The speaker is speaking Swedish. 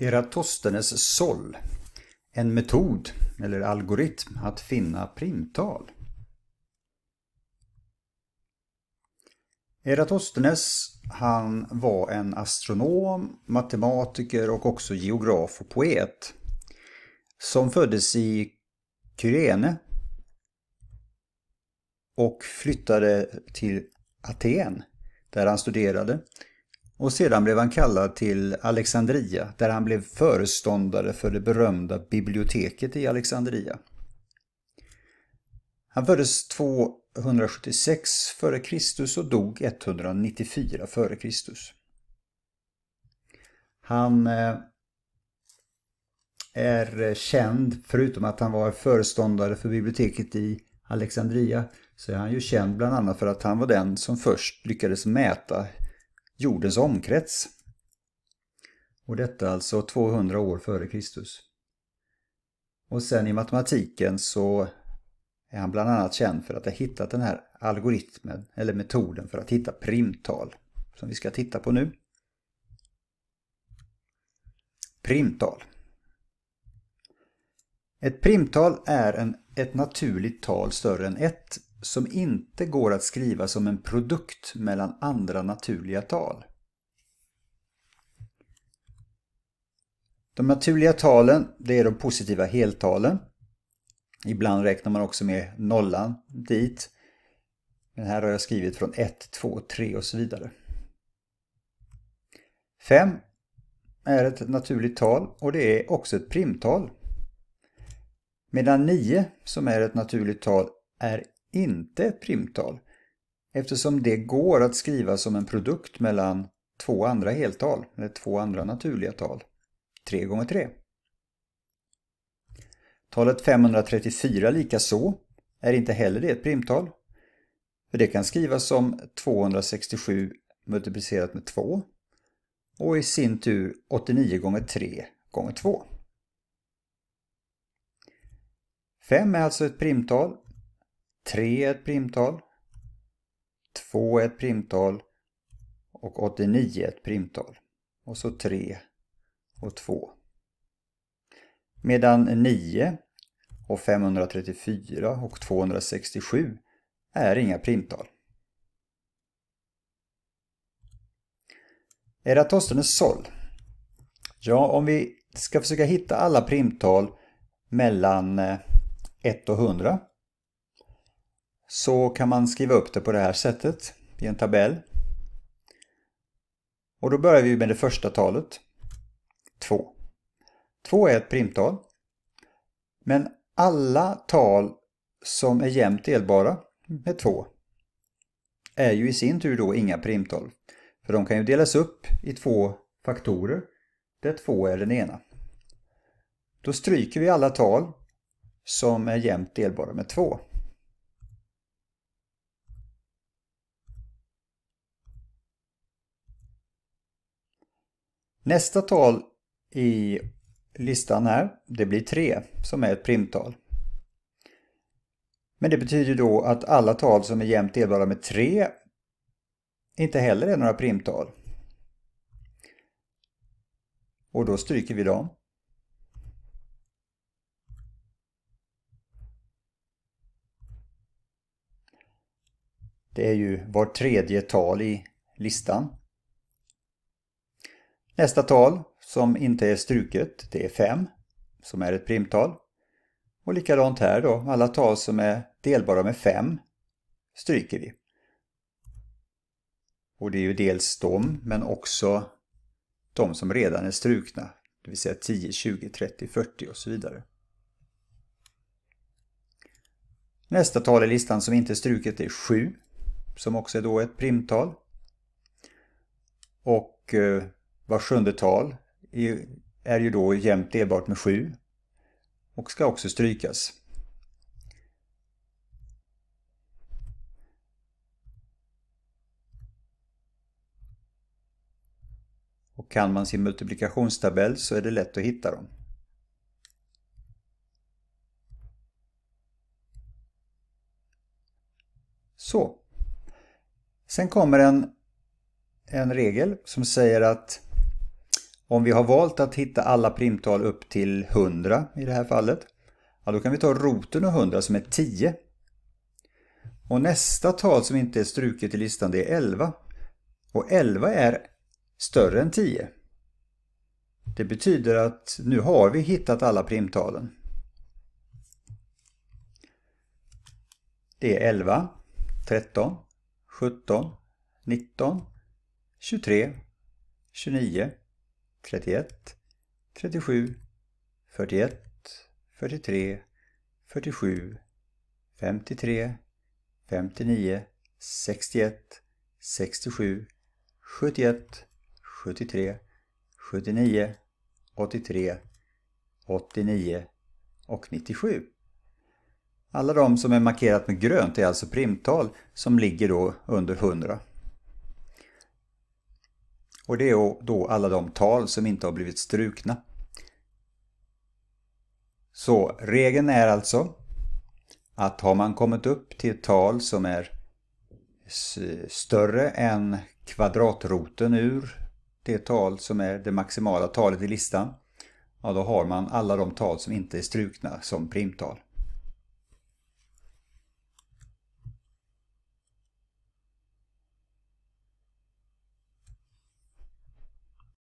Eratosthenes SOL. En metod eller algoritm att finna primtal. Eratosthenes han var en astronom, matematiker och också geograf och poet som föddes i Kyrene och flyttade till Aten där han studerade och sedan blev han kallad till Alexandria där han blev föreståndare för det berömda biblioteket i Alexandria. Han föddes 276 f.Kr. och dog 194 f.Kr. Han eh, är känd, förutom att han var föreståndare för biblioteket i Alexandria, så är han ju känd bland annat för att han var den som först lyckades mäta jordens omkrets. Och detta alltså 200 år före Kristus. Och sen i matematiken så är han bland annat känd för att ha hittat den här algoritmen, eller metoden för att hitta primtal, som vi ska titta på nu. Primtal. Ett primtal är en, ett naturligt tal större än 1 som inte går att skriva som en produkt mellan andra naturliga tal. De naturliga talen, det är de positiva heltalen. Ibland räknar man också med nollan dit. Men här har jag skrivit från 1, 2, 3 och så vidare. 5 är ett naturligt tal och det är också ett primtal. Medan 9, som är ett naturligt tal, är inte ett primtal eftersom det går att skriva som en produkt mellan två andra heltal, eller två andra naturliga tal, 3 gånger 3. Talet 534 likaså är inte heller det ett primtal. För det kan skrivas som 267 multiplicerat med 2 och i sin tur 89 gånger 3 gånger 2. 5 är alltså ett primtal 3 är ett primtal, 2 är ett primtal och 89 är ett primtal. Och så 3 och 2. Medan 9 och 534 och 267 är inga primtal. Eratosthenes sol. Ja, om vi ska försöka hitta alla primtal mellan 1 eh, och 100 så kan man skriva upp det på det här sättet i en tabell. Och då börjar vi med det första talet, 2. 2 är ett primtal. Men alla tal som är jämnt delbara med 2 är ju i sin tur då inga primtal. För de kan ju delas upp i två faktorer där 2 är den ena. Då stryker vi alla tal som är jämnt delbara med 2. Nästa tal i listan här, det blir 3 som är ett primtal. Men det betyder då att alla tal som är jämnt delbara med 3 inte heller är några primtal. Och då stryker vi dem. Det är ju var tredje tal i listan. Nästa tal som inte är struket, det är 5 som är ett primtal. Och likadant här då, alla tal som är delbara med 5 stryker vi. Och det är ju dels de, men också de som redan är strukna, det vill säga 10, 20, 30, 40 och så vidare. Nästa tal i listan som inte är struket är 7, som också är då ett primtal. Och eh, Vars sjunde tal är ju då jämnt delbart med 7 och ska också strykas. Och kan man sin multiplikationstabell så är det lätt att hitta dem. Så. Sen kommer en, en regel som säger att om vi har valt att hitta alla primtal upp till 100 i det här fallet, ja då kan vi ta roten av 100 som är 10. Och nästa tal som inte är struket i listan det är 11. Och 11 är större än 10. Det betyder att nu har vi hittat alla primtalen. Det är 11, 13, 17, 19, 23, 29, 31, 37, 41, 43, 47, 53, 59, 61, 67, 71, 73, 79, 83, 89 och 97. Alla de som är markerat med grönt är alltså primtal som ligger då under 100. Och det är då alla de tal som inte har blivit strukna. Så regeln är alltså att har man kommit upp till ett tal som är större än kvadratroten ur det tal som är det maximala talet i listan, ja då har man alla de tal som inte är strukna som primtal.